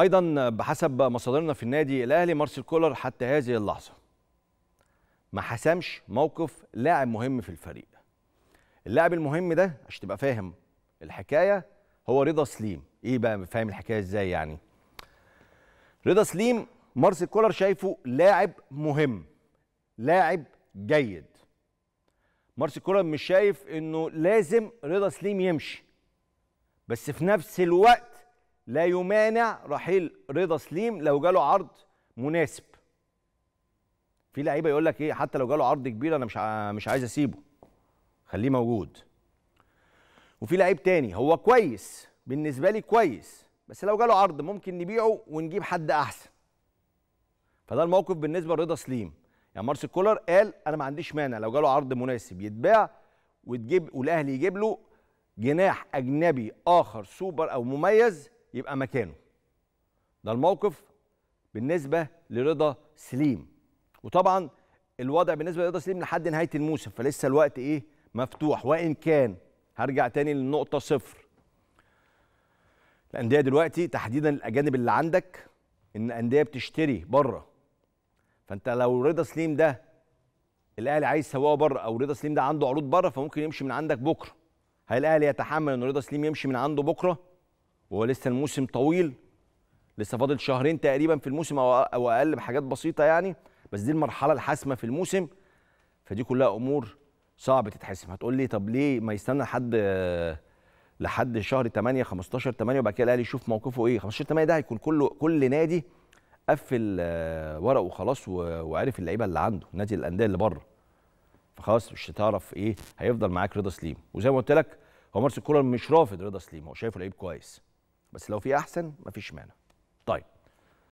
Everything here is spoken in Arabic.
ايضا بحسب مصادرنا في النادي الاهلي مارسيل كولر حتى هذه اللحظه ما حسمش موقف لاعب مهم في الفريق اللاعب المهم ده عشان تبقى فاهم الحكايه هو رضا سليم ايه بقى فاهم الحكايه ازاي يعني رضا سليم مارسيل كولر شايفه لاعب مهم لاعب جيد مارسيل كولر مش شايف انه لازم رضا سليم يمشي بس في نفس الوقت لا يمانع رحيل رضا سليم لو جاله عرض مناسب في لعيبه يقول لك ايه حتى لو جاله عرض كبير انا مش مش عايز اسيبه خليه موجود وفي لعيب تاني هو كويس بالنسبه لي كويس بس لو جاله عرض ممكن نبيعه ونجيب حد احسن فده الموقف بالنسبه لرضا سليم يعني مارس كولر قال انا ما عنديش مانع لو جاله عرض مناسب يتباع وتجيب والاهلي يجيب له جناح اجنبي اخر سوبر او مميز يبقى مكانه ده الموقف بالنسبه لرضا سليم وطبعا الوضع بالنسبه لرضا سليم لحد نهايه الموسم فلسه الوقت ايه مفتوح وان كان هرجع تاني للنقطه صفر الانديه دلوقتي تحديدا الاجانب اللي عندك ان انديه بتشتري بره فانت لو رضا سليم ده الاهلي عايز يسوقه بره او رضا سليم ده عنده عروض بره فممكن يمشي من عندك بكره هل الاهلي يتحمل ان رضا سليم يمشي من عنده بكره وهو لسه الموسم طويل لسه فاضل شهرين تقريبا في الموسم او اقل بحاجات بسيطه يعني بس دي المرحله الحاسمه في الموسم فدي كلها امور صعب تتحسم هتقول لي طب ليه ما يستنى لحد لحد شهر 8 15 8 وبعد كده الاهلي يشوف موقفه ايه 15 8 ده هيكون كله كل نادي قفل آه، ورقه وخلاص وعرف اللعيبه اللي عنده نادي الانديه اللي بره فخلاص مش هتعرف ايه هيفضل معاك رضا سليم وزي ما قلت لك هو مارسيل كولر مش رافض رضا سليم هو شايفه لعيب كويس بس لو في احسن مفيش مانع طيب